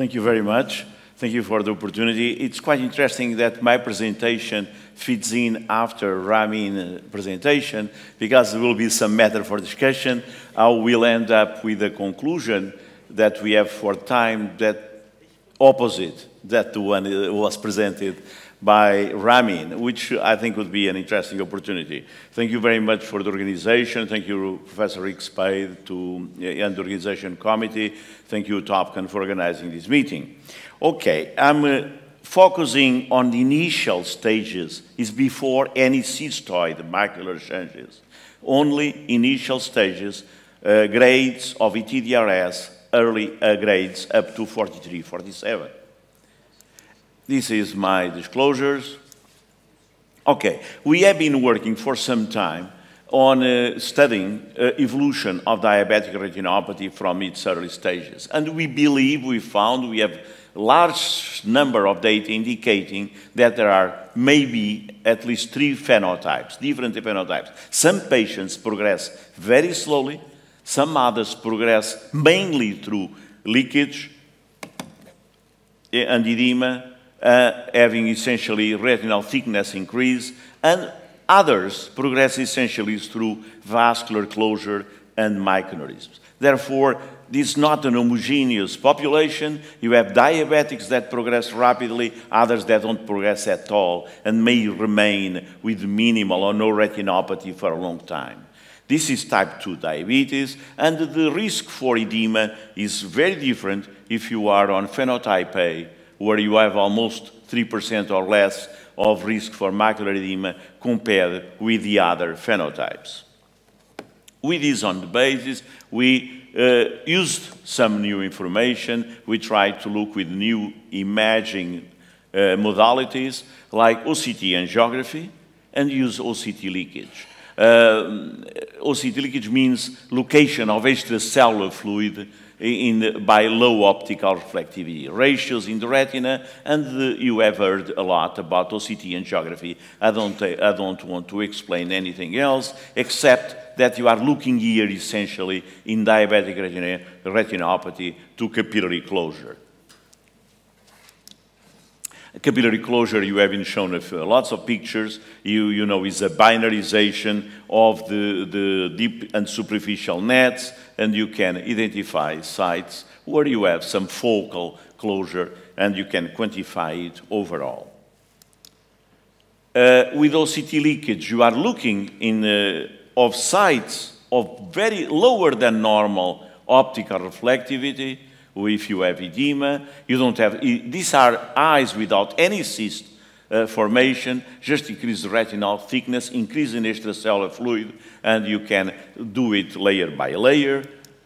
Thank you very much. Thank you for the opportunity. It's quite interesting that my presentation fits in after Ramin's presentation because there will be some matter for discussion. I will end up with a conclusion that we have for time that opposite that the one uh, was presented by Ramin, which I think would be an interesting opportunity. Thank you very much for the organization. Thank you, Professor Rick Spade to, uh, and the organization committee. Thank you, Topkin, for organizing this meeting. Okay, I'm uh, focusing on the initial stages is before any cystoid macular changes. Only initial stages, uh, grades of ETDRS, early uh, grades up to 43, 47. This is my disclosures. Okay, we have been working for some time on uh, studying uh, evolution of diabetic retinopathy from its early stages. And we believe we found we have large number of data indicating that there are maybe at least three phenotypes, different phenotypes. Some patients progress very slowly, some others progress mainly through leakage eh, and edema, uh, having essentially retinal thickness increase, and others progress essentially through vascular closure and microneurisms. Therefore, this is not an homogeneous population. You have diabetics that progress rapidly, others that don't progress at all, and may remain with minimal or no retinopathy for a long time. This is type 2 diabetes, and the risk for edema is very different if you are on phenotype A where you have almost 3% or less of risk for macular edema compared with the other phenotypes. With this on the basis, we uh, used some new information. We tried to look with new imaging uh, modalities like OCT angiography and use OCT leakage. Uh, um, OCT leakage means location of extracellular fluid in the, by low optical reflectivity ratios in the retina, and the, you have heard a lot about OCT and geography. I don't, I don't want to explain anything else, except that you are looking here essentially in diabetic retinopathy to capillary closure capillary closure you have been shown lots of pictures you you know is a binarization of the the deep and superficial nets and you can identify sites where you have some focal closure and you can quantify it overall uh, with OCT leakage you are looking in uh, of sites of very lower than normal optical reflectivity if you have edema, you don't have, these are eyes without any cyst uh, formation, just increase the retinal thickness, increase in extracellular fluid, and you can do it layer by layer,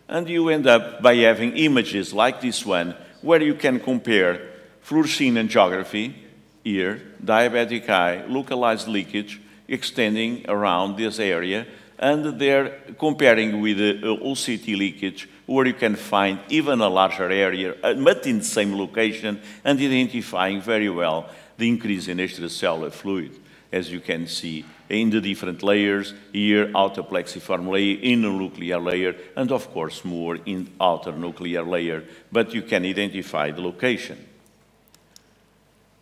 and you end up by having images like this one, where you can compare fluorescein angiography, here, diabetic eye, localized leakage, extending around this area, and they're comparing with the uh, OCT leakage where you can find even a larger area, uh, but in the same location, and identifying very well the increase in extracellular fluid, as you can see in the different layers, here outer plexiform layer, inner nuclear layer, and of course more in outer nuclear layer, but you can identify the location.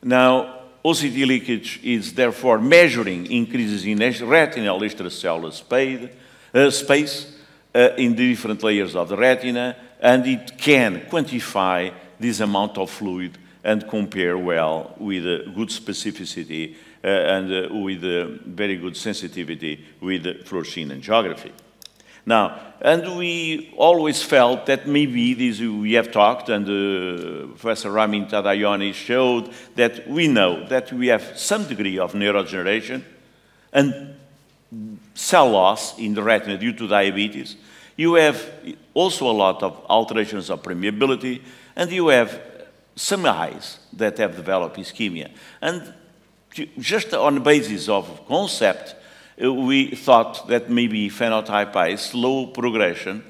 Now, OCT leakage is therefore measuring increases in retinal extracellular eh, space, uh, eh, space uh, in the different layers of the retina, and it can quantify this amount of fluid and compare well with uh, good specificity and with very good sensitivity with fluorescein angiography. Now, and we always felt that maybe this, we have talked, and uh, Professor Ramin Tadayoni showed that we know that we have some degree of neurodegeneration and cell loss in the retina due to diabetes. You have also a lot of alterations of permeability, and you have some eyes that have developed ischemia. And just on the basis of concept, uh, we thought that maybe phenotype A, slow progression,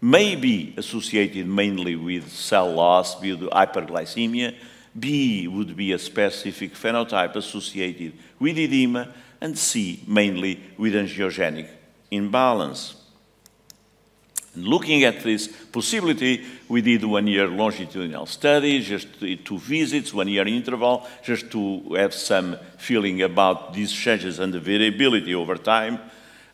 may be associated mainly with cell loss due to hyperglycemia. B would be a specific phenotype associated with edema, and C mainly with angiogenic imbalance. Looking at this possibility, we did one year longitudinal study, just two visits, one year interval, just to have some feeling about these changes and the variability over time.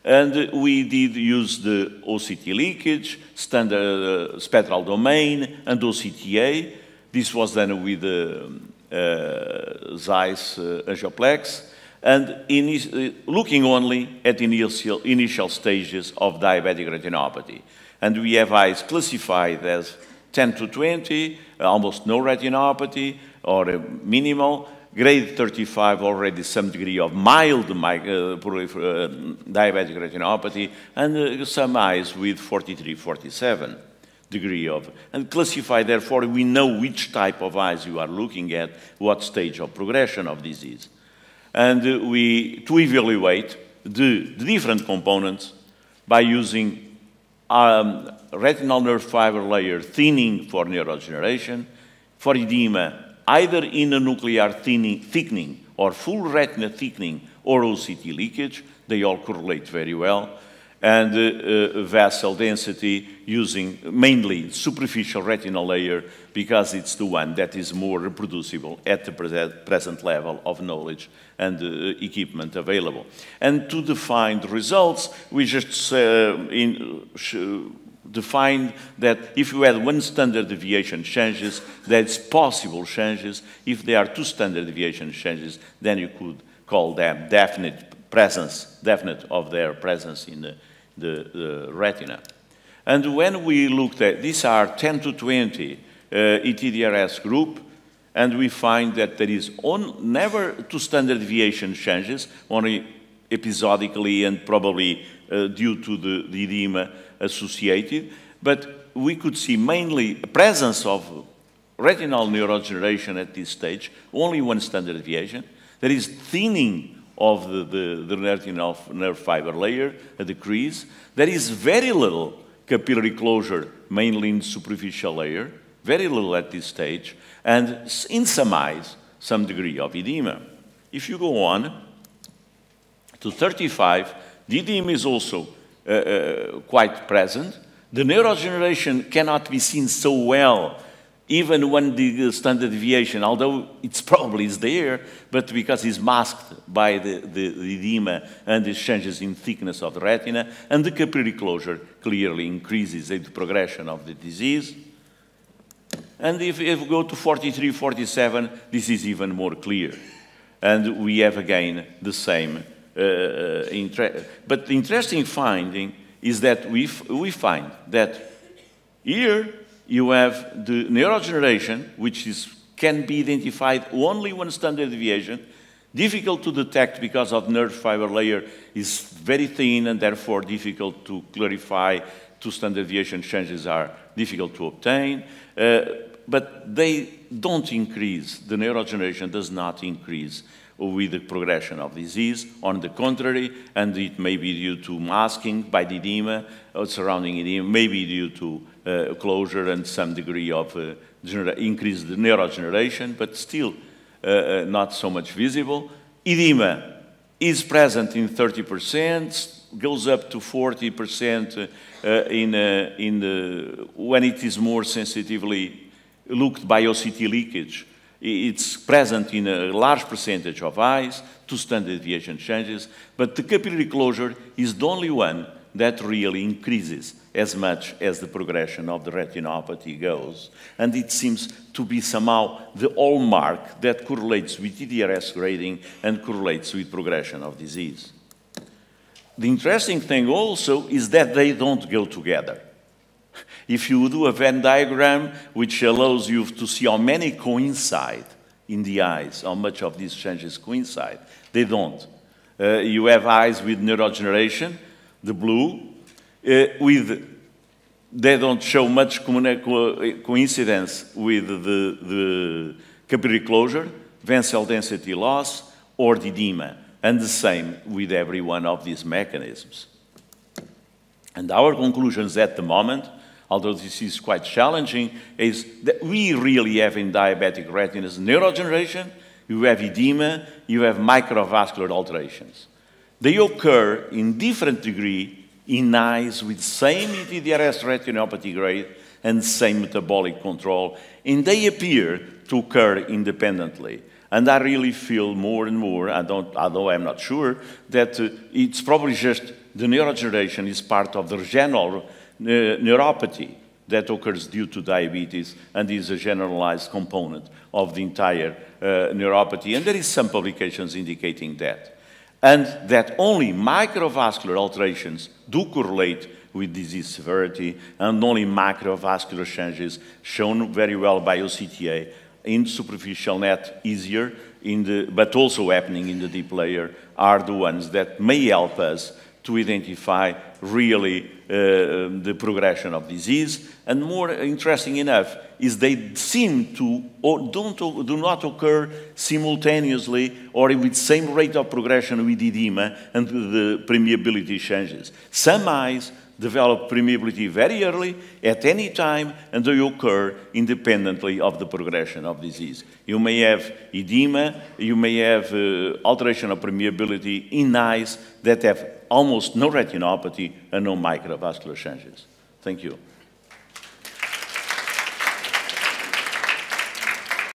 And we did use the OCT leakage, standard uh, spectral domain, and OCTA. This was done with the uh, uh, Zeiss uh, angioplex. And in, uh, looking only at initial, initial stages of diabetic retinopathy and we have eyes classified as 10 to 20, uh, almost no retinopathy, or minimal. Grade 35 already some degree of mild uh, uh, diabetic retinopathy, and uh, some eyes with 43, 47 degree of. And classify, therefore, we know which type of eyes you are looking at, what stage of progression of disease. And uh, we, to evaluate the, the different components by using um, retinal nerve fiber layer thinning for neurodegeneration, for edema, either in a nuclear thinning, thickening or full retina thickening or OCT leakage, they all correlate very well, and uh, uh, vessel density using mainly superficial retinal layer because it's the one that is more reproducible at the present level of knowledge and uh, equipment available. And to define the results, we just uh, in, defined that if you had one standard deviation changes, that's possible changes. If there are two standard deviation changes, then you could call them definite presence, definite of their presence in the, the, the retina. And when we looked at, these are 10 to 20 uh, ETDRS group, and we find that there is on, never two standard deviation changes, only episodically and probably uh, due to the, the, edema associated, but we could see mainly presence of retinal neurogeneration at this stage, only one standard deviation. There is thinning of the, the, the retinal nerve fiber layer, a decrease. There is very little capillary closure, mainly in superficial layer very little at this stage, and in some eyes, some degree of edema. If you go on to 35, the edema is also uh, uh, quite present. The neurodegeneration cannot be seen so well even when the standard deviation, although it's probably is there, but because it's masked by the, the, the edema and the changes in thickness of the retina, and the capillary closure clearly increases the progression of the disease. And if, we go to 43, 47, this is even more clear. And we have again the same. Uh, uh but the interesting finding is that we, we find that here you have the neurogeneration, which is, can be identified only one standard deviation, difficult to detect because of nerve fiber layer is very thin and therefore difficult to clarify two standard deviation changes are difficult to obtain. Uh, but they don't increase. The neurodegeneration does not increase with the progression of disease. On the contrary, and it may be due to masking by the edema, or uh, surrounding edema, maybe due to uh, closure and some degree of uh, increased neurodegeneration, but still uh, uh, not so much visible. Edema is present in 30%, goes up to 40% uh, in, in the, when it is more sensitively looked biocity leakage. It's present in a large percentage of eyes, two standard deviation changes, but the capillary closure is the only one that really increases as much as the progression of the retinopathy goes. And it seems to be somehow the hallmark that correlates with TDRS grading and correlates with progression of disease. The interesting thing also is that they don't go together. If you do a Venn diagram, which allows you to see how many coincide in the eyes, how much of these changes coincide, they don't. Uh, you have eyes with neurodegeneration, the blue, uh, with they don't show much coincidence with the, the capillary closure, Van cell density loss, or edema, and the same with every one of these mechanisms. And our conclusions at the moment although this is quite challenging, is that we really have in diabetic retinopathy neurodegeneration, you have edema, you have microvascular alterations. They occur in different degree in eyes with same ETDRS retinopathy grade and same metabolic control, and they appear to occur independently. And I really feel more and more, I don't, although I'm not sure, that uh, it's probably just the neurodegeneration is part of the general neuropathy that occurs due to diabetes and is a generalized component of the entire uh, neuropathy. And there is some publications indicating that. And that only microvascular alterations do correlate with disease severity and only microvascular changes shown very well by OCTA in superficial net easier, the, but also happening in the deep layer are the ones that may help us to identify really uh, um, the progression of disease. And more interesting enough is they seem to or don't, do not occur simultaneously or with same rate of progression with edema and the permeability changes. Some eyes develop permeability very early, at any time, and they occur independently of the progression of disease. You may have edema, you may have uh, alteration of permeability in eyes that have almost no retinopathy and no microvascular changes. Thank you.